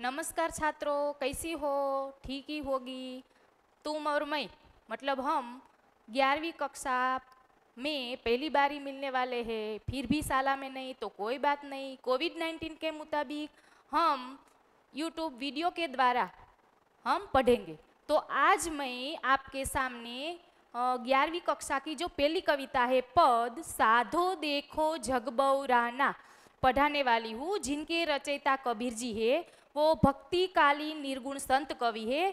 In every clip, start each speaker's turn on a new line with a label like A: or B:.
A: नमस्कार छात्रों कैसी हो ठीक ही होगी तुम और मैं मतलब हम ग्यारहवीं कक्षा में पहली बार ही मिलने वाले हैं फिर भी साला में नहीं तो कोई बात नहीं कोविड नाइन्टीन के मुताबिक हम यूट्यूब वीडियो के द्वारा हम पढ़ेंगे तो आज मैं आपके सामने ग्यारहवीं कक्षा की जो पहली कविता है पद साधो देखो जगबौराना पढ़ाने वाली हूँ जिनके रचयिता कबीर जी है वो भक्ति काली निर्गुण संत कवि है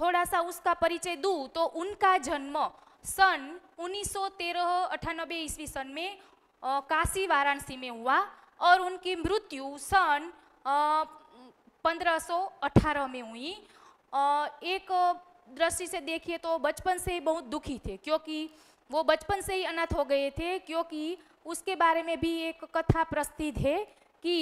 A: थोड़ा सा उसका परिचय दू तो उनका जन्म सन 1913 अठानबे ईस्वी सन में आ, काशी वाराणसी में हुआ और उनकी मृत्यु सन पंद्रह में हुई आ, एक दृष्टि से देखिए तो बचपन से ही बहुत दुखी थे क्योंकि वो बचपन से ही अनाथ हो गए थे क्योंकि उसके बारे में भी एक कथा प्रस्तुत है कि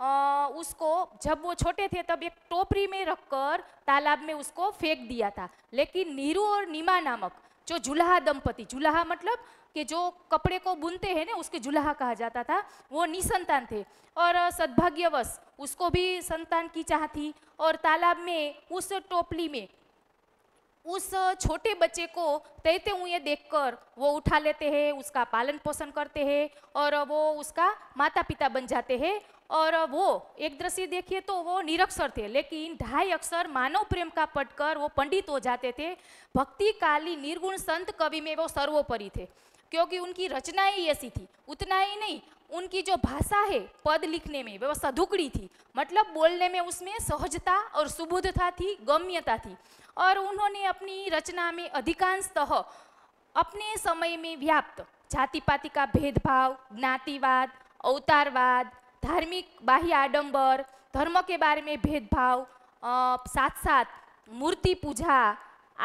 A: आ, उसको जब वो छोटे थे तब एक टोपरी में रखकर तालाब में उसको फेंक दिया था लेकिन नीरू और नीमा नामक जो जुल्हा दंपति जुल्हा मतलब कि जो कपड़े को बुनते हैं ना उसके जुल्हा कहा जाता था वो निसंतान थे और सद्भाग्यवश उसको भी संतान की चाह थी और तालाब में उस टोपली में उस छोटे बच्चे को तैते हुए देखकर वो उठा लेते हैं उसका पालन पोषण करते हैं और वो उसका माता पिता बन जाते हैं और वो एक दृश्य देखिए तो वो निरक्षर थे लेकिन ढाई अक्षर मानव प्रेम का पढ़कर वो पंडित हो जाते थे भक्ति काली निर्गुण संत कवि में वो सर्वोपरि थे क्योंकि उनकी रचनाएं ऐसी थी उतना ही नहीं उनकी जो भाषा है पद लिखने में वह सधुकड़ी थी मतलब बोलने में उसमें सहजता और सुबुद्धता थी गम्यता थी और उन्होंने अपनी रचना में अधिकांशतः अपने समय में व्याप्त जाति पाति का भेदभाव ज्ञातिवाद अवतारवाद धार्मिक बाह्य आडंबर धर्म के बारे में भेदभाव साथ साथ मूर्ति पूजा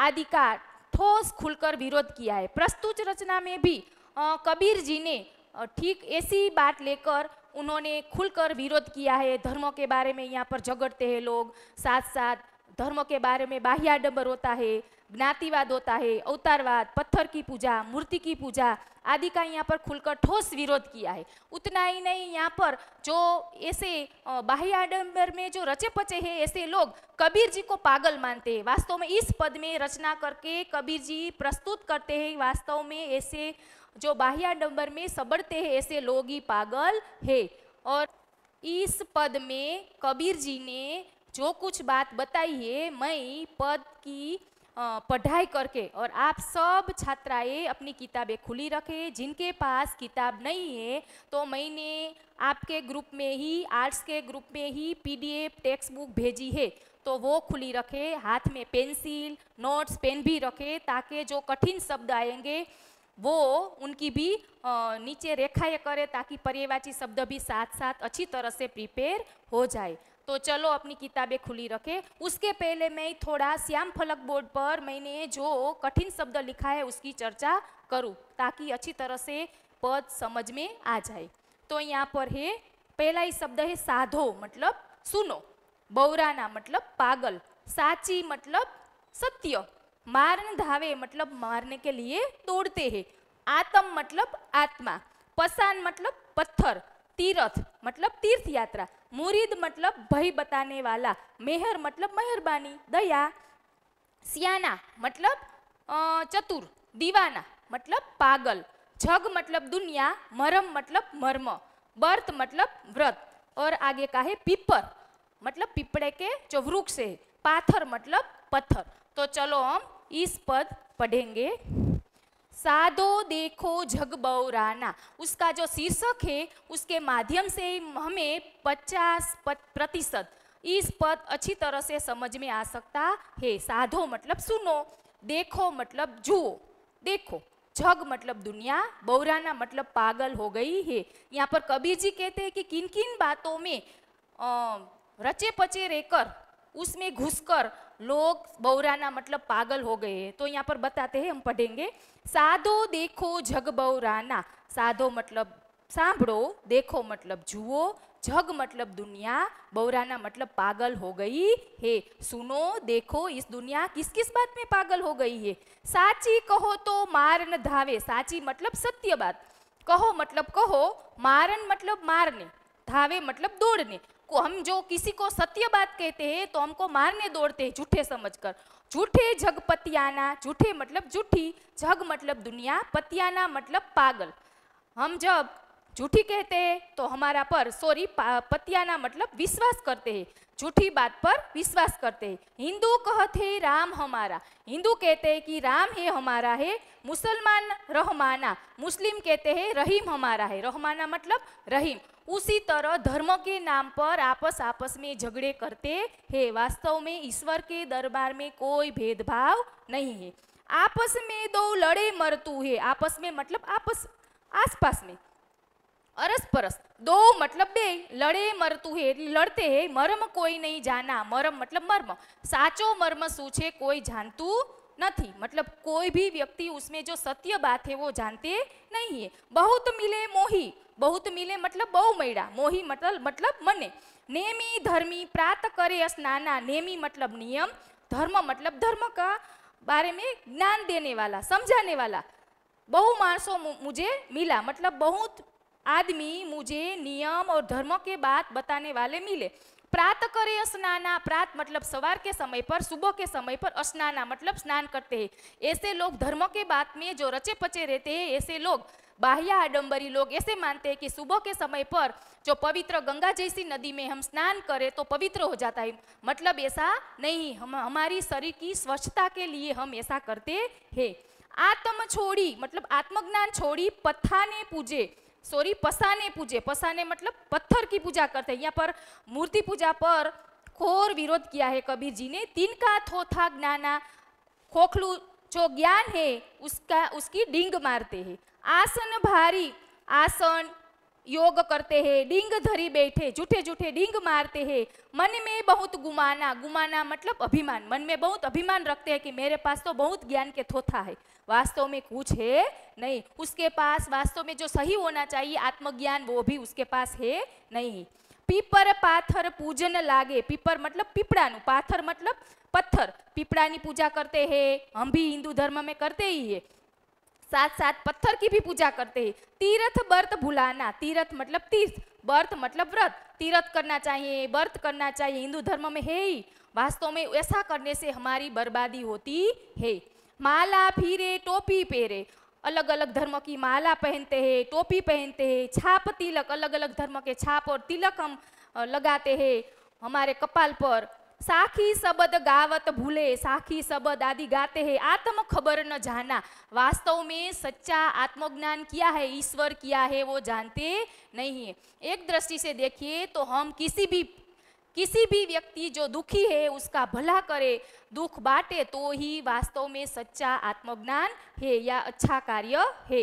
A: आदि का ठोस खुलकर विरोध किया है प्रस्तुत रचना में भी आ, कबीर जी ने ठीक ऐसी बात लेकर उन्होंने खुलकर विरोध किया है धर्मों के बारे में यहाँ पर झगड़ते हैं लोग साथ साथ धर्म के बारे में बाह्याडंबर होता है ज्ञातिवाद होता है अवतारवाद पत्थर की पूजा मूर्ति की पूजा आदि का यहाँ पर खुलकर ठोस विरोध किया है उतना ही नहीं यहाँ पर जो ऐसे बाह्य आडम्बर में जो रचे पचे हैं ऐसे लोग कबीर जी को पागल मानते हैं वास्तव में इस पद में रचना करके कबीर जी प्रस्तुत करते हैं वास्तव में ऐसे जो बाह्य आडम्बर में सबड़ते हैं ऐसे लोग ही पागल है और इस पद में कबीर जी ने जो कुछ बात बताई है मैं पद की पढ़ाई करके और आप सब छात्राएं अपनी किताबें खुली रखें जिनके पास किताब नहीं है तो मैंने आपके ग्रुप में ही आर्ट्स के ग्रुप में ही पीडीएफ टेक्स्ट बुक भेजी है तो वो खुली रखें हाथ में पेंसिल नोट्स पेन भी रखें ताकि जो कठिन शब्द आएंगे वो उनकी भी नीचे रेखाएं करें ताकि पर्यवाची शब्द भी साथ साथ अच्छी तरह से प्रिपेयर हो जाए तो चलो अपनी किताबें खुली रखें उसके पहले मैं थोड़ा श्याम फलक बोर्ड पर मैंने जो कठिन शब्द लिखा है उसकी चर्चा करूँ ताकि अच्छी तरह से पद समझ में आ जाए तो यहाँ पर है पहला ही शब्द है साधो मतलब सुनो बौराना मतलब पागल साची मतलब सत्य मारन धावे मतलब मारने के लिए तोड़ते हैं आत्म मतलब आत्मा पसान मतलब पत्थर तीरथ मतलब तीर्थ यात्रा मुरीद मतलब भय बताने वाला मेहर मतलब मेहरबानी दया सियाना मतलब चतुर दीवाना मतलब पागल छग मतलब दुनिया मरम मतलब मर्म बर्त मतलब व्रत और आगे का है पीपर मतलब पिपड़े के जो वृक्ष है पाथर मतलब पत्थर तो चलो हम इस पद पढ़ेंगे साधो देखो जग बौराना उसका जो शीर्षक है उसके माध्यम से हमें पचास प्रतिशत इस पद अच्छी तरह से समझ में आ सकता है साधो मतलब सुनो देखो मतलब जुओ देखो जग मतलब दुनिया बौराना मतलब पागल हो गई है यहाँ पर कबीर जी कहते हैं कि किन किन बातों में आ, रचे पचे रहकर उसमें घुसकर लोग बौराना मतलब पागल हो गए तो यहाँ पर बताते हैं हम पढ़ेंगे साधो देखो जग बौराना साधो मतलब सांभड़ो देखो मतलब जुओ जग मतलब दुनिया बौराना मतलब पागल हो गई है सुनो देखो इस दुनिया किस किस बात में पागल हो गई है साची कहो तो मारन धावे साची मतलब सत्य बात कहो मतलब कहो मारन मतलब मारने धावे मतलब दौड़ने को हम जो किसी को सत्य बात कहते हैं तो हमको मारने दौड़ते हैं झूठे समझकर झूठे जग पतियाना झूठे मतलब झूठी जग मतलब दुनिया पतियाना मतलब पागल हम जब झूठी कहते हैं तो हमारा पर सॉरी पतियाना मतलब विश्वास करते हैं झूठी बात पर विश्वास करते हैं हिंदू कहते हैं राम हमारा हिंदू कहते हैं कि राम है हमारा है मुसलमान रहमाना मुस्लिम कहते हैं रहीम हमारा है रहमाना मतलब रहीम उसी तरह धर्म के नाम पर आपस आपस में झगड़े करते हैं वास्तव में ईश्वर के दरबार में कोई भेदभाव नहीं है आपस में दो लड़े मरतू है आपस में मतलब आपस आसपास में अरस परस दो मतलब बे लड़े मरतू है लड़ते है मर्म कोई नहीं जाना मर्म मतलब मर्म साचो मर्म सूचे कोई जानतु नहीं मतलब कोई भी व्यक्ति उसमें जो सत्य बात है वो जानते नहीं है बहुत मिले मोही बहुत मिले मतलब बहु મળ્યા मोही મતલબ मतलब, मतलब मने नेमी धर्मी प्रात करे स्नाना नेमी मतलब नियम धर्म मतलब धर्म का बारे में ज्ञान देने वाला समझाने वाला बहु मानसो मुझे मिला मतलब बहुत आदमी मुझे नियम और धर्म के बात बताने वाले मिले प्रात करे स्नाना प्रात मतलब सवार के समय पर सुबह के समय पर स्नाना मतलब स्नान करते हैं ऐसे लोग धर्म के बात में जो रचे पचे रहते हैं ऐसे लोग बाह्य आडंबरी लोग ऐसे मानते हैं कि सुबह के समय पर जो पवित्र गंगा जैसी नदी में हम स्नान करें तो पवित्र हो जाता है मतलब ऐसा नहीं हम हमारी शरीर की स्वच्छता के लिए हम ऐसा करते हैं आत्म छोड़ी मतलब आत्मज्ञान छोड़ी पथाने पूजे सॉरी पसाने पूजे पसाने मतलब पत्थर की पूजा करते हैं यहाँ पर मूर्ति पूजा पर खोर विरोध किया है कबीर जी ने तीन तिनका थोथा ज्ञाना खोखलू जो ज्ञान है उसका उसकी डिंग मारते हैं आसन भारी आसन योग करते हैं डिंग धरी बैठे जूठे जूठे डिंग मारते हैं मन में बहुत गुमाना गुमाना मतलब अभिमान मन में बहुत अभिमान रखते हैं कि मेरे पास तो बहुत ज्ञान के थोथा है वास्तव में कुछ है नहीं उसके पास वास्तव में जो सही होना चाहिए आत्मज्ञान वो भी उसके पास है नहीं पीपर पाथर पूजन लागे पीपर मतलब પીપળાનું पाथर मतलब પથ્થર પીપળાની पूजा करते हैं हम भी हिंदू धर्म में करते ही है साथ साथ पत्थर की भी पूजा करते हैं तीर्थ बर्त भुलाना तीर्थ मतलब तीर्थ बर्त मतलब व्रत तीर्थ करना चाहिए बर्त करना चाहिए हिंदू धर्म में है ही वास्तव में ऐसा करने से हमारी बर्बादी होती है माला फिरे टोपी पेरे अलग अलग धर्म की माला पहनते हैं टोपी पहनते हैं छाप तिलक अलग अलग धर्म के छाप और तिलक हम लगाते हैं हमारे कपाल पर साखी शब्द गावत भूले साखी शब्द आदि गाते हैं आत्म खबर न जाना वास्तव में सच्चा आत्मज्ञान किया है ईश्वर किया है वो जानते नहीं है एक दृष्टि से देखिए तो हम किसी भी किसी भी व्यक्ति जो दुखी है उसका भला करे दुख बांटे तो ही वास्तव में सच्चा आत्मज्ञान है या अच्छा कार्य है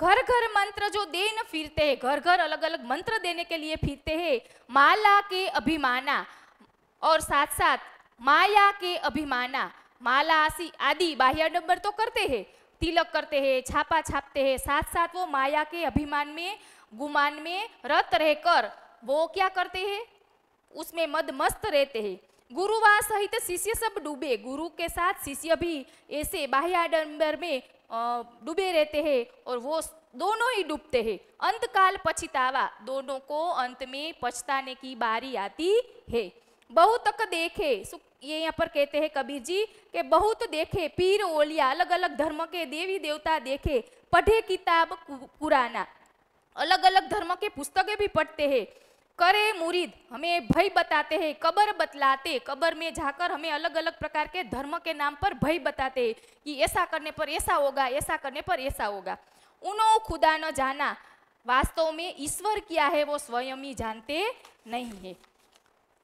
A: घर घर मंत्र जो देन फिरते हैं घर घर अलग अलग मंत्र देने के लिए फिरते हैं माला के अभिमाना और साथ साथ माया के अभिमाना माला आसी आदि बाह्य डब्बर तो करते हैं तिलक करते हैं छापा छापते हैं साथ साथ वो माया के अभिमान में गुमान में रत रहकर वो क्या करते हैं उसमें मद मस्त रहते हैं व सहित शिष्य सब डूबे गुरु के साथ शिष्य भी ऐसे बाह्याडंबर में डूबे रहते हैं और वो दोनों ही डूबते हैं अंतकाल पछतावा दोनों को अंत में पछताने की बारी आती है बहुत तक देखे ये यहाँ पर कहते हैं कबीर जी के बहुत देखे पीर ओलिया अलग अलग धर्म के देवी देवता देखे पढ़े किताब पुराना अलग अलग धर्म के पुस्तकें भी पढ़ते हैं करे मुरीद हमें भय बताते हैं कबर बतलाते कबर में जाकर हमें अलग अलग प्रकार के धर्म के नाम पर भय बताते हैं कि ऐसा करने पर ऐसा होगा ऐसा करने पर ऐसा होगा उनो खुदा न जाना वास्तव में ईश्वर क्या है वो स्वयं ही जानते नहीं है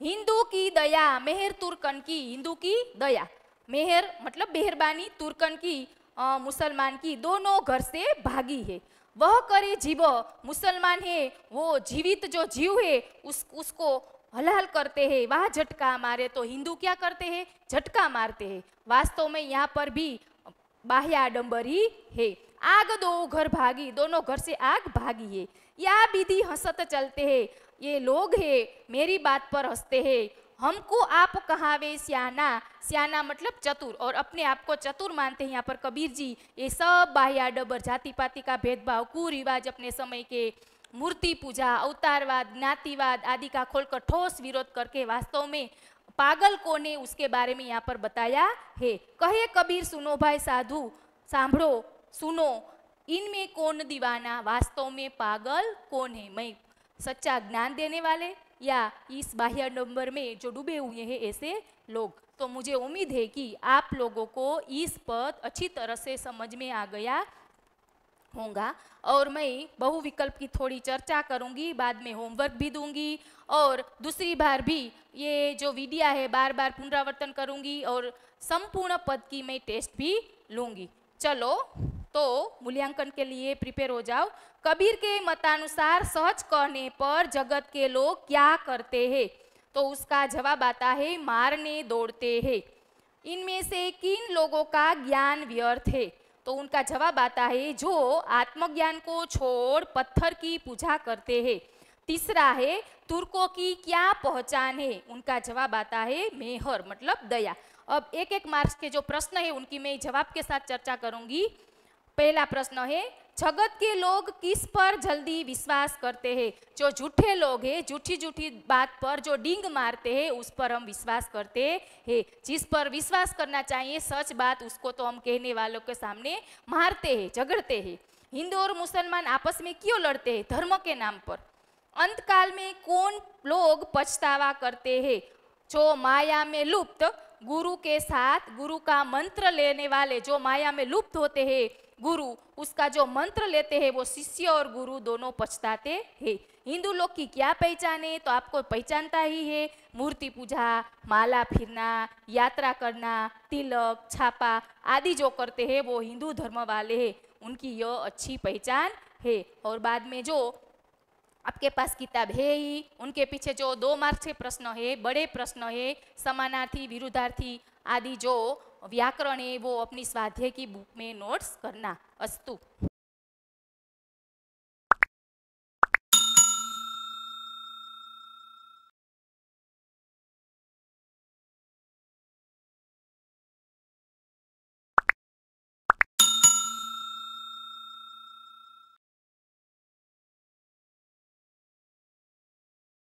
A: हिंदू की दया मेहर तुर्कन की हिंदू की दया मेहर मतलब मेहरबानी तुर्कन की मुसलमान की दोनों घर से भागी है वह करे जीव मुसलमान है वो जीवित जो जीव है उस उसको हलहल करते हैं वह झटका मारे तो हिंदू क्या करते हैं झटका मारते हैं वास्तव में यहाँ पर भी बाह्य आडम्बर ही है आग दो घर भागी दोनों घर से आग भागी है या विधि हंसत चलते हैं ये लोग है मेरी बात पर हंसते हैं हमको आप कहावे स्याना स्याना मतलब चतुर और अपने आप को चतुर मानते हैं यहाँ पर कबीर जी ये सब बाह्या डबर जाति पाति का भेदभाव कुरिवाज अपने समय के मूर्ति पूजा अवतारवाद ज्ञातिवाद आदि का खोलकर ठोस विरोध करके वास्तव में पागल को ने उसके बारे में यहाँ पर बताया है कहे कबीर सुनो भाई साधु सांभड़ो सुनो इनमें कौन दीवाना वास्तव में पागल कौन है मैं सच्चा ज्ञान देने वाले या इस बाह्य नंबर में जो डूबे हुए हैं ऐसे लोग तो मुझे उम्मीद है कि आप लोगों को इस पद अच्छी तरह से समझ में आ गया होगा और मैं बहुविकल्प की थोड़ी चर्चा करूंगी बाद में होमवर्क भी दूंगी और दूसरी बार भी ये जो वीडिया है बार बार पुनरावर्तन करूंगी और संपूर्ण पद की मैं टेस्ट भी लूंगी चलो तो मूल्यांकन के लिए प्रिपेयर हो जाओ कबीर के मतानुसार सहज कहने पर जगत के लोग क्या करते हैं तो उसका जवाब आता है मारने दौड़ते हैं इनमें से किन लोगों का ज्ञान व्यर्थ है तो उनका जवाब आता है जो आत्मज्ञान को छोड़ पत्थर की पूजा करते हैं तीसरा है तुर्कों की क्या पहचान है उनका जवाब आता है मेहर मतलब दया अब एक एक मार्क्स के जो प्रश्न है उनकी मैं जवाब के साथ चर्चा करूंगी पहला प्रश्न है जगत के लोग किस पर जल्दी विश्वास करते हैं जो झूठे लोग हैं झूठी झूठी बात पर जो डिंग मारते हैं उस पर हम विश्वास करते हैं जिस पर विश्वास करना चाहिए सच बात उसको तो हम कहने वालों के सामने मारते हैं झगड़ते हैं हिंदू और मुसलमान आपस में क्यों लड़ते हैं धर्म के नाम पर अंतकाल में कौन लोग पछतावा करते हैं जो माया में लुप्त गुरु के साथ गुरु का मंत्र लेने वाले जो माया में लुप्त होते हैं गुरु उसका जो मंत्र लेते हैं वो शिष्य और गुरु दोनों पछताते हैं हिंदू लोग की क्या पहचान है तो आपको पहचानता ही है मूर्ति पूजा माला फिरना यात्रा करना तिलक छापा आदि जो करते हैं वो हिंदू धर्म वाले हैं उनकी यह अच्छी पहचान है और बाद में जो आपके पास किताब है ही उनके पीछे जो दो मार्क्स के प्रश्न है बड़े प्रश्न है समानार्थी विरुद्धार्थी आदि जो व्याकरण है वो अपनी स्वाध्याय की बुक में नोट्स करना अस्तु